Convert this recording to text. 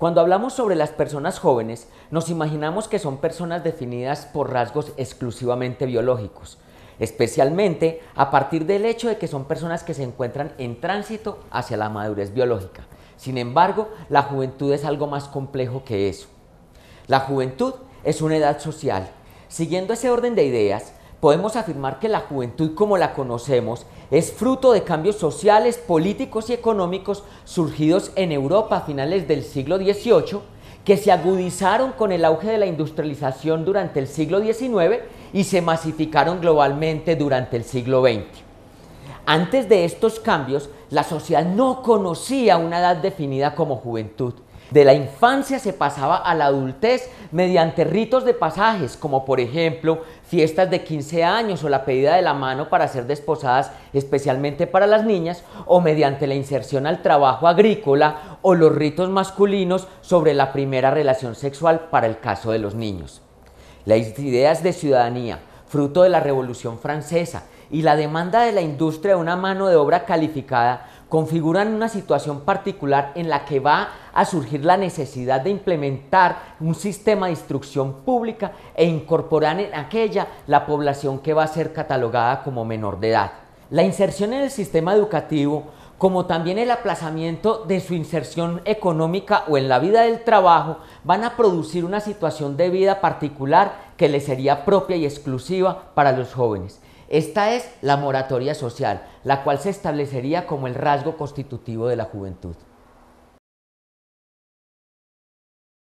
Cuando hablamos sobre las personas jóvenes, nos imaginamos que son personas definidas por rasgos exclusivamente biológicos, especialmente a partir del hecho de que son personas que se encuentran en tránsito hacia la madurez biológica. Sin embargo, la juventud es algo más complejo que eso. La juventud es una edad social. Siguiendo ese orden de ideas, podemos afirmar que la juventud como la conocemos es fruto de cambios sociales, políticos y económicos surgidos en Europa a finales del siglo XVIII, que se agudizaron con el auge de la industrialización durante el siglo XIX y se masificaron globalmente durante el siglo XX. Antes de estos cambios, la sociedad no conocía una edad definida como juventud de la infancia se pasaba a la adultez mediante ritos de pasajes, como por ejemplo fiestas de 15 años o la pedida de la mano para ser desposadas especialmente para las niñas, o mediante la inserción al trabajo agrícola o los ritos masculinos sobre la primera relación sexual para el caso de los niños. Las ideas de ciudadanía, fruto de la Revolución Francesa, y la demanda de la industria de una mano de obra calificada configuran una situación particular en la que va a surgir la necesidad de implementar un sistema de instrucción pública e incorporar en aquella la población que va a ser catalogada como menor de edad. La inserción en el sistema educativo, como también el aplazamiento de su inserción económica o en la vida del trabajo, van a producir una situación de vida particular que le sería propia y exclusiva para los jóvenes esta es la moratoria social, la cual se establecería como el rasgo constitutivo de la juventud.